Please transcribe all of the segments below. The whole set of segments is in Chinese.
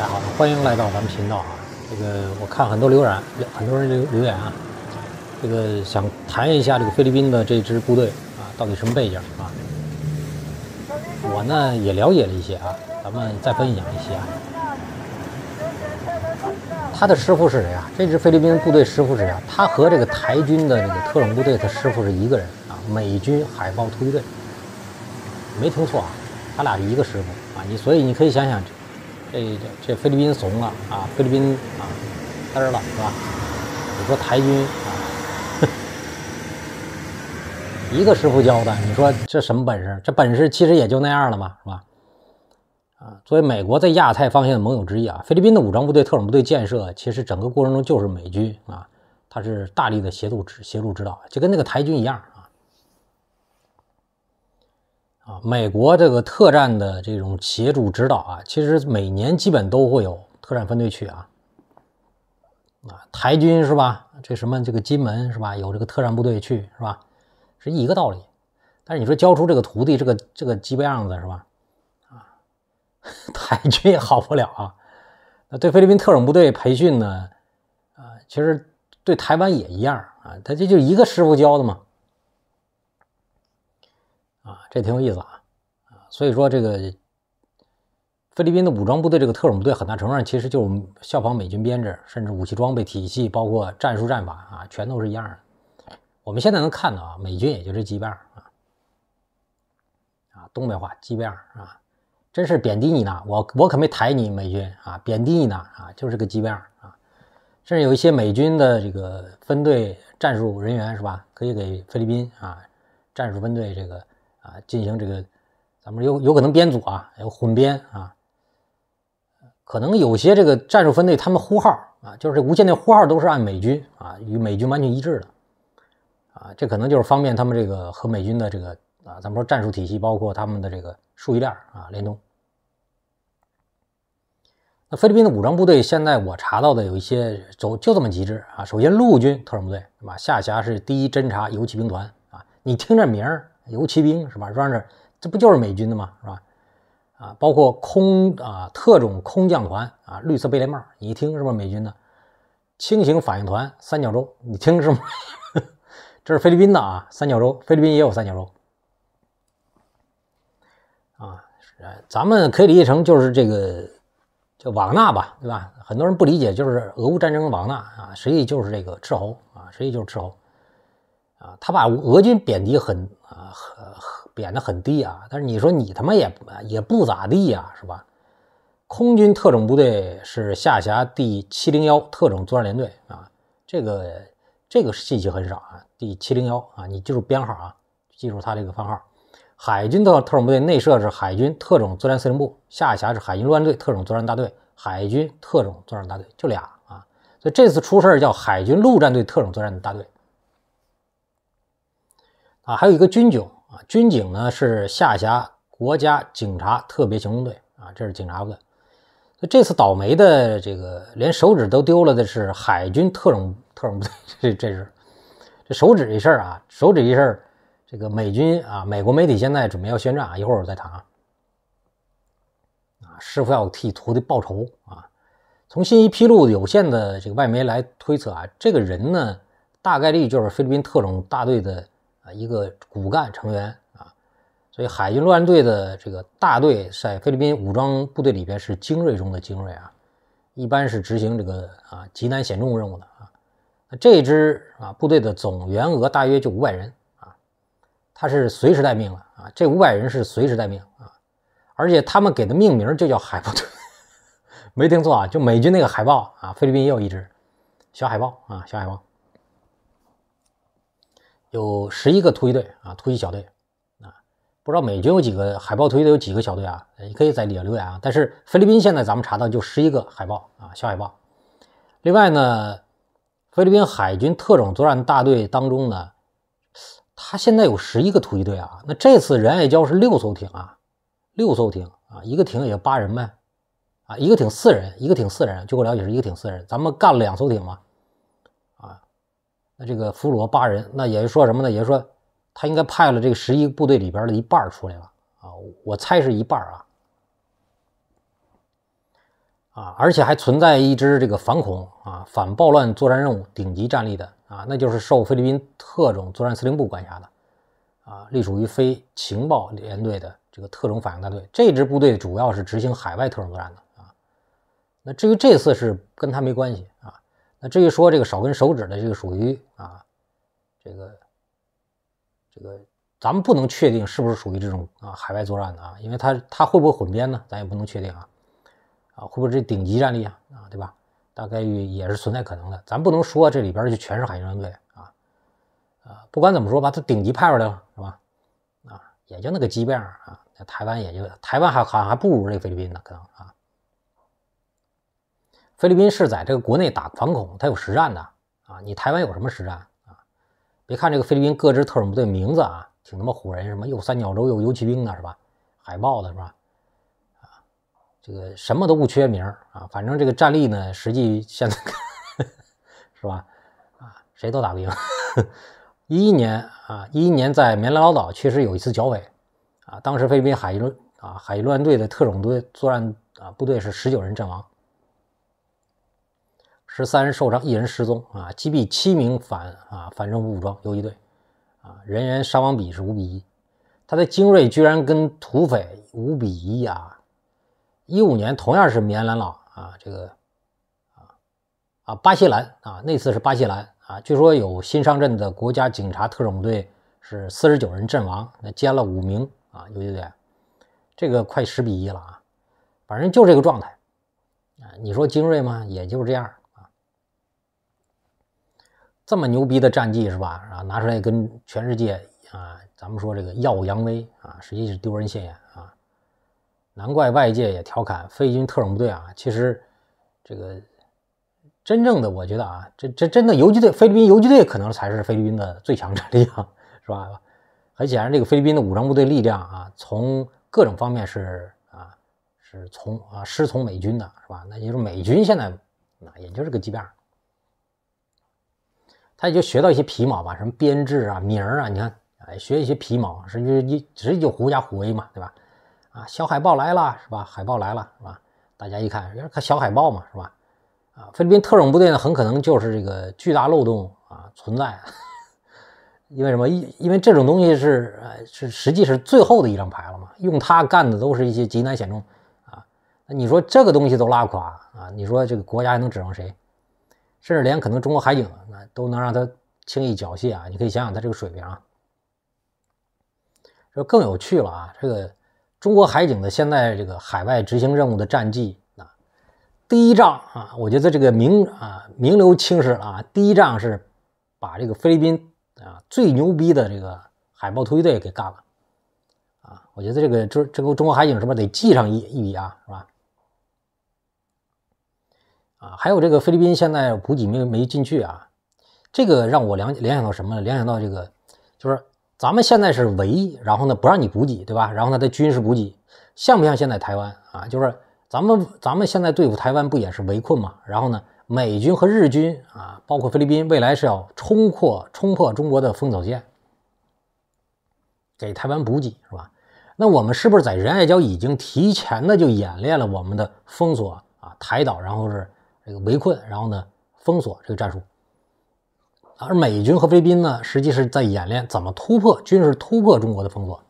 大家好，欢迎来到咱们频道啊！这个我看很多留言，很多人留留言啊，这个想谈一下这个菲律宾的这支部队啊，到底什么背景啊？我呢也了解了一些啊，咱们再分享一些啊。他的师傅是谁啊？这支菲律宾部队师傅是谁啊？他和这个台军的这个特种部队的师傅是一个人啊，美军海豹突击队。没听错啊，他俩是一个师傅啊，你所以你可以想想。这这菲律宾怂了啊，菲律宾啊，嘚了是吧？你说台军啊，一个师傅教的，你说这什么本事？这本事其实也就那样了嘛，是吧？啊，作为美国在亚太方向的盟友之一啊，菲律宾的武装部队、特种部队建设，其实整个过程中就是美军啊，他是大力的协助、指协助指导，就跟那个台军一样。啊，美国这个特战的这种协助指导啊，其实每年基本都会有特战分队去啊，啊，台军是吧？这什么这个金门是吧？有这个特战部队去是吧？是一个道理。但是你说教出这个徒弟，这个这个鸡巴样子是吧？啊，台军也好不了啊。那对菲律宾特种部队培训呢？啊，其实对台湾也一样啊。他这就一个师傅教的嘛。啊，这挺有意思啊，啊，所以说这个菲律宾的武装部队，这个特种部队，很大程度上其实就是效仿美军编制，甚至武器装备体系，包括战术战法啊，全都是一样的。我们现在能看到啊，美军也就这鸡巴啊，啊，东北话鸡巴啊，真是贬低你呢，我我可没抬你美军啊，贬低你呢啊，就是个鸡巴啊，甚至有一些美军的这个分队战术人员是吧，可以给菲律宾啊战术分队这个。啊，进行这个，咱们有有可能编组啊，有混编啊，可能有些这个战术分队，他们呼号啊，就是无线电呼号都是按美军啊，与美军完全一致的啊，这可能就是方便他们这个和美军的这个啊，咱们说战术体系，包括他们的这个数据链啊，联动。那菲律宾的武装部队现在我查到的有一些，走就这么几支啊。首先陆军特种部队，对吧？下辖是第一侦察游骑兵团啊，你听这名儿。游骑兵是吧？e 着这不就是美军的吗？是吧？啊，包括空啊，特种空降团啊，绿色贝雷帽，你一听是吧？美军的轻型反应团三角洲，你听是吗？这是菲律宾的啊，三角洲，菲律宾也有三角洲。啊，咱们可以理解成就是这个叫瓦格纳吧，对吧？很多人不理解，就是俄乌战争瓦格纳啊，实际就是这个斥候啊，实际就是斥候。啊，他把俄军贬低很啊，很贬得很低啊。但是你说你他妈也也不咋地呀，是吧？空军特种部队是下辖第七零幺特种作战连队啊，这个这个信息很少啊。第七零幺啊，你记住编号啊，记住他这个番号。海军特特种部队内设是海军特种作战司令部，下辖是海军陆战队特种作战大队、海军特种作战大队，就俩啊。所以这次出事叫海军陆战队特种作战大队。啊，还有一个军警啊，军警呢是下辖国家警察特别行动队啊，这是警察部队。所以这次倒霉的这个连手指都丢了的是海军特种特种部队，这这是这手指一事儿啊，手指一事儿，这个美军啊，美国媒体现在准备要宣战啊，一会儿再谈啊。啊，师傅要替徒弟报仇啊。从信息披露有限的这个外媒来推测啊，这个人呢大概率就是菲律宾特种大队的。啊，一个骨干成员啊，所以海军陆战队的这个大队在菲律宾武装部队里边是精锐中的精锐啊，一般是执行这个啊极难险重任务的啊。那这支啊部队的总员额大约就五百人啊，他是随时待命了啊，这五百人是随时待命啊，而且他们给的命名就叫海部队，没听错啊，就美军那个海豹啊，菲律宾也有一只小海豹啊，小海豹。有十一个突击队啊，突击小队啊，不知道美军有几个海豹突击队，有几个小队啊？你可以在底下留言啊。但是菲律宾现在咱们查到就十一个海豹啊，小海豹。另外呢，菲律宾海军特种作战大队当中呢，他现在有十一个突击队啊。那这次仁爱礁是六艘艇啊，六艘艇啊，一个艇也就八人呗，啊，一个艇四人，一个艇四人，据我了解是一个艇四人，咱们干了两艘艇嘛。那这个俘虏了八人，那也就说什么呢？也就说，他应该派了这个十一部队里边的一半出来了啊，我猜是一半啊，啊，而且还存在一支这个反恐啊、反暴乱作战任务顶级战力的啊，那就是受菲律宾特种作战司令部管辖的啊，隶属于非情报联队的这个特种反应大队。这支部队主要是执行海外特种作战的啊。那至于这次是跟他没关系啊。那至于说这个少根手指的这个属于啊，这个这个，咱们不能确定是不是属于这种啊海外作战的啊，因为他他会不会混编呢？咱也不能确定啊啊，会不会是顶级战力啊啊，对吧？大概率也是存在可能的，咱不能说这里边就全是海军战队啊啊，不管怎么说吧，他顶级派出来了是吧？啊，也就那个级别啊，那台湾也就台湾还好像还不如这菲律宾呢，可能啊。菲律宾是在这个国内打反恐，它有实战的啊！你台湾有什么实战啊？别看这个菲律宾各支特种部队名字啊，挺他妈唬人，什么又三角洲，又游骑兵的是吧？海豹的是吧？啊，这个什么都不缺名啊，反正这个战力呢，实际现在 是吧？啊，谁都打不赢。一一年啊，一一年在棉兰老岛确实有一次剿匪啊，当时菲律宾海乱啊海乱队的特种队作战啊部队是十九人阵亡。十三人受伤，一人失踪啊，击毙七名反啊反政府武装游击队，啊，人员伤亡比是五比一，他的精锐居然跟土匪五比一啊！一五年同样是缅兰老啊，这个啊啊巴西兰啊，那次是巴西兰啊，据说有新上阵的国家警察特种队是四十九人阵亡，那歼了五名啊游击队这个快十比一了啊！反正就这个状态啊，你说精锐吗？也就是这样。这么牛逼的战绩是吧？啊，拿出来跟全世界啊，咱们说这个耀武扬威啊，实际是丢人现眼啊。难怪外界也调侃菲军特种部队啊。其实这个真正的，我觉得啊，这这真的游击队，菲律宾游击队可能才是菲律宾的最强战力，啊，是吧？很显然，这个菲律宾的武装部队力量啊，从各种方面是啊，是从啊师从美军的，是吧？那就是美军现在那也就是个鸡样。他也就学到一些皮毛吧，什么编制啊、名儿啊，你看，哎，学一些皮毛，实际你直接就狐假虎威嘛，对吧？啊，小海豹来了是吧？海豹来了是吧？大家一看也看小海豹嘛是吧？啊，菲律宾特种部队呢很可能就是这个巨大漏洞啊存在，因为什么？因因为这种东西是呃是实际是最后的一张牌了嘛，用它干的都是一些极难险重啊。那你说这个东西都拉垮啊？你说这个国家还能指望谁？甚至连可能中国海警啊都能让他轻易缴械啊！你可以想想他这个水平啊，就更有趣了啊！这个中国海警的现在这个海外执行任务的战绩啊，第一仗啊，我觉得这个名啊名留青史啊，第一仗是把这个菲律宾啊最牛逼的这个海豹突击队给干了啊！我觉得这个这这跟中国海警是不是得记上一一笔啊，是吧？啊，还有这个菲律宾现在补给没没进去啊，这个让我联联想到什么？联想到这个，就是咱们现在是围，然后呢不让你补给，对吧？然后呢的军事补给像不像现在台湾啊？就是咱们咱们现在对付台湾不也是围困嘛？然后呢美军和日军啊，包括菲律宾未来是要冲破冲破中国的封锁线，给台湾补给是吧？那我们是不是在仁爱礁已经提前的就演练了我们的封锁啊台岛，然后是？这个围困，然后呢，封锁这个战术，而美军和菲律宾呢，实际是在演练怎么突破军事突破中国的封锁，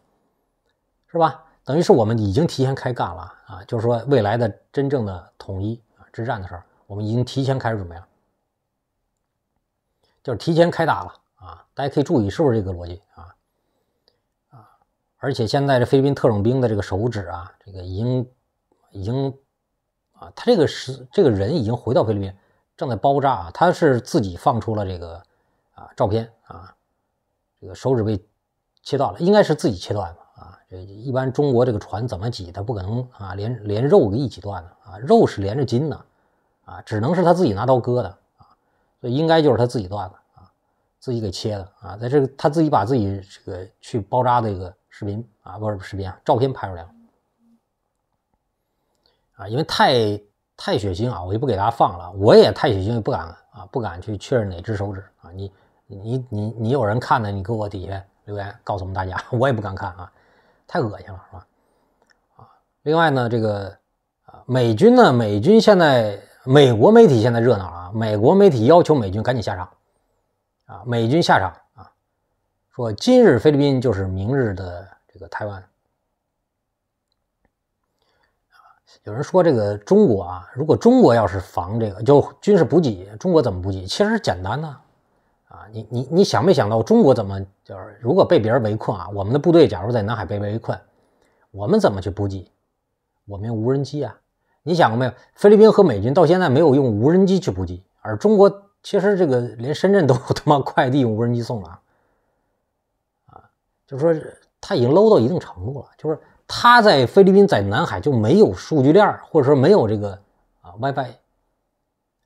是吧？等于是我们已经提前开干了啊，就是说未来的真正的统一啊之战的时候，我们已经提前开始准备了，就是提前开打了啊！大家可以注意是不是这个逻辑啊啊！而且现在这菲律宾特种兵的这个手指啊，这个已经已经。啊，他这个是这个人已经回到菲律宾，正在包扎啊。他是自己放出了这个啊照片啊，这个手指被切断了，应该是自己切断的啊。这一般中国这个船怎么挤，他不可能啊连连肉一起断的啊，肉是连着筋的啊，只能是他自己拿刀割的啊，所以应该就是他自己断的啊，自己给切的啊。在这个他自己把自己这个去包扎的一个视频啊，不是视频啊，照片拍出来了。啊，因为太太血腥啊，我就不给大家放了。我也太血腥，不敢啊，不敢去确认哪只手指啊。你你你你有人看的，你给我底下留言告诉我们大家。我也不敢看啊，太恶心了，是吧？啊，另外呢，这个啊，美军呢，美军现在美国媒体现在热闹啊，美国媒体要求美军赶紧下场啊，美军下场啊，说今日菲律宾就是明日的这个台湾。有人说这个中国啊，如果中国要是防这个，就军事补给，中国怎么补给？其实简单呢、啊，你你你想没想到中国怎么就是如果被别人围困啊，我们的部队假如在南海被围困，我们怎么去补给？我们用无人机啊，你想过没有？菲律宾和美军到现在没有用无人机去补给，而中国其实这个连深圳都他妈快递用无人机送了，啊，就是说他已经 low 到一定程度了，就是。他在菲律宾在南海就没有数据链或者说没有这个啊 WiFi，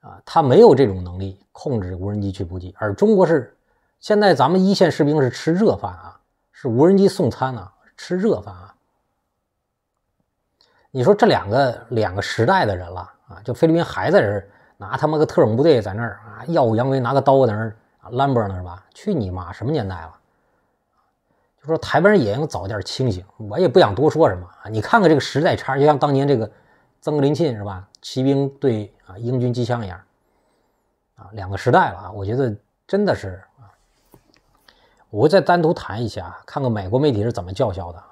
啊，他没有这种能力控制无人机去补给，而中国是现在咱们一线士兵是吃热饭啊，是无人机送餐呢，吃热饭啊。你说这两个两个时代的人了啊，就菲律宾还在这儿拿他妈个特种部队在那儿啊耀武扬威，拿个刀在那儿啊 l a m b e r 呢是吧？去你妈什么年代了？说台湾人也应早点清醒，我也不想多说什么啊。你看看这个时代差，就像当年这个曾格林沁是吧，骑兵对啊英军机枪一样，啊，两个时代了啊。我觉得真的是啊，我再单独谈一下，看看美国媒体是怎么叫嚣的。